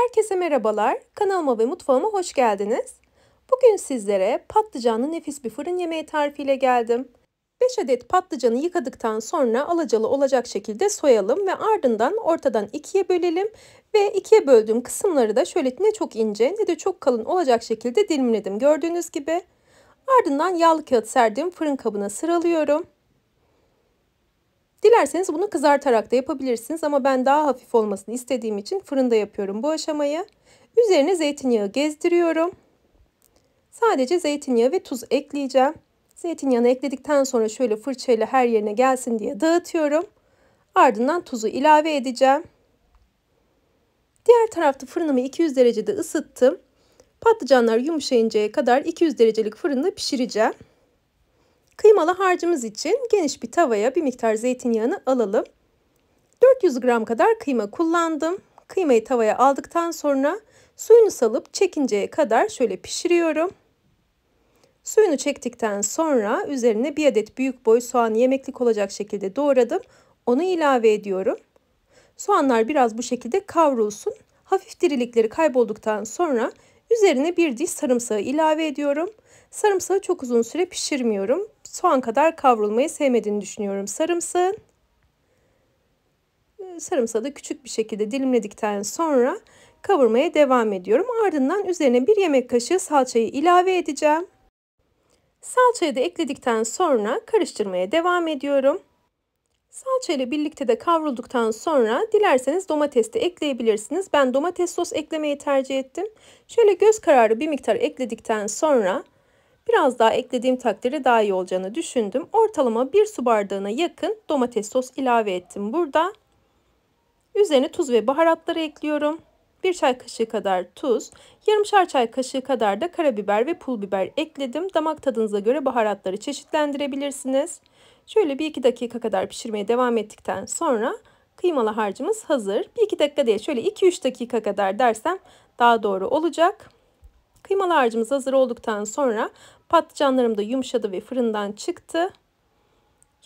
Herkese merhabalar. Kanalıma ve mutfağıma hoş geldiniz. Bugün sizlere patlıcanlı nefis bir fırın yemeği tarifiyle geldim. 5 adet patlıcanı yıkadıktan sonra alacalı olacak şekilde soyalım ve ardından ortadan ikiye bölelim ve ikiye böldüğüm kısımları da şöyle ne çok ince ne de çok kalın olacak şekilde dilimledim gördüğünüz gibi. Ardından yağlı kağıt serdiğim fırın kabına sıralıyorum. Dilerseniz bunu kızartarak da yapabilirsiniz ama ben daha hafif olmasını istediğim için fırında yapıyorum bu aşamayı. Üzerine zeytinyağı gezdiriyorum. Sadece zeytinyağı ve tuz ekleyeceğim. Zeytinyağını ekledikten sonra şöyle fırçayla her yerine gelsin diye dağıtıyorum. Ardından tuzu ilave edeceğim. Diğer tarafta fırınımı 200 derecede ısıttım. Patlıcanlar yumuşayıncaya kadar 200 derecelik fırında pişireceğim. Kıymalı harcımız için geniş bir tavaya bir miktar zeytinyağını alalım. 400 gram kadar kıyma kullandım. Kıymayı tavaya aldıktan sonra suyunu salıp çekinceye kadar şöyle pişiriyorum. Suyunu çektikten sonra üzerine bir adet büyük boy soğan yemeklik olacak şekilde doğradım. Onu ilave ediyorum. Soğanlar biraz bu şekilde kavrulsun. Hafif dirilikleri kaybolduktan sonra üzerine bir diş sarımsağı ilave ediyorum. Sarımsağı çok uzun süre pişirmiyorum. Soğan kadar kavrulmayı sevmediğini düşünüyorum sarımsağın. Ee, sarımsağı da küçük bir şekilde dilimledikten sonra kavurmaya devam ediyorum. Ardından üzerine bir yemek kaşığı salçayı ilave edeceğim. Salçayı da ekledikten sonra karıştırmaya devam ediyorum. Salça ile birlikte de kavrulduktan sonra dilerseniz domates de ekleyebilirsiniz. Ben domates sos eklemeyi tercih ettim. Şöyle göz kararı bir miktar ekledikten sonra Biraz daha eklediğim takdirde daha iyi olacağını düşündüm. Ortalama bir su bardağına yakın domates sos ilave ettim burada. Üzerine tuz ve baharatları ekliyorum. Bir çay kaşığı kadar tuz, yarımşar çay kaşığı kadar da karabiber ve pul biber ekledim. Damak tadınıza göre baharatları çeşitlendirebilirsiniz. Şöyle bir iki dakika kadar pişirmeye devam ettikten sonra kıymalı harcımız hazır. Bir iki dakika diye şöyle iki üç dakika kadar dersem daha doğru olacak. Kıymalı harcımız hazır olduktan sonra patlıcanlarım da yumuşadı ve fırından çıktı.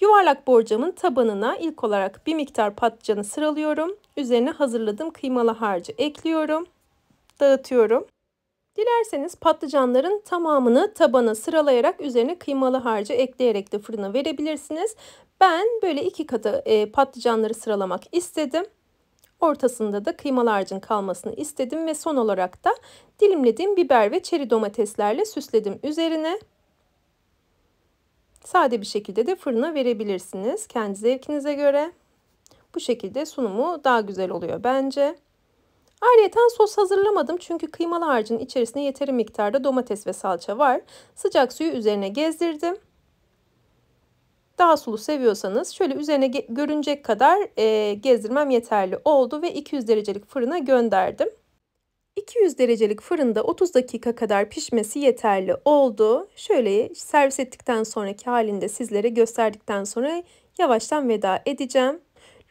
Yuvarlak borcamın tabanına ilk olarak bir miktar patlıcanı sıralıyorum. Üzerine hazırladığım kıymalı harcı ekliyorum. Dağıtıyorum. Dilerseniz patlıcanların tamamını tabana sıralayarak üzerine kıymalı harcı ekleyerek de fırına verebilirsiniz. Ben böyle iki katı e, patlıcanları sıralamak istedim. Ortasında da kıymalı kalmasını istedim ve son olarak da dilimlediğim biber ve çeri domateslerle süsledim üzerine. Sade bir şekilde de fırına verebilirsiniz kendi zevkinize göre. Bu şekilde sunumu daha güzel oluyor bence. Ayrıyeten sos hazırlamadım çünkü kıymalı harcın içerisinde yeteri miktarda domates ve salça var. Sıcak suyu üzerine gezdirdim. Daha sulu seviyorsanız şöyle üzerine görünecek kadar e, gezdirmem yeterli oldu ve 200 derecelik fırına gönderdim. 200 derecelik fırında 30 dakika kadar pişmesi yeterli oldu. Şöyle servis ettikten sonraki halinde sizlere gösterdikten sonra yavaştan veda edeceğim.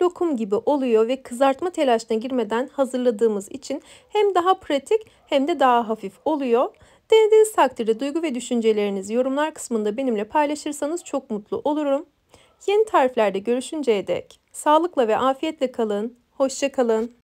Lokum gibi oluyor ve kızartma telaşına girmeden hazırladığımız için hem daha pratik hem de daha hafif oluyor. Denediğiniz takdirde duygu ve düşüncelerinizi yorumlar kısmında benimle paylaşırsanız çok mutlu olurum. Yeni tariflerde görüşünceye dek sağlıkla ve afiyetle kalın. Hoşça kalın.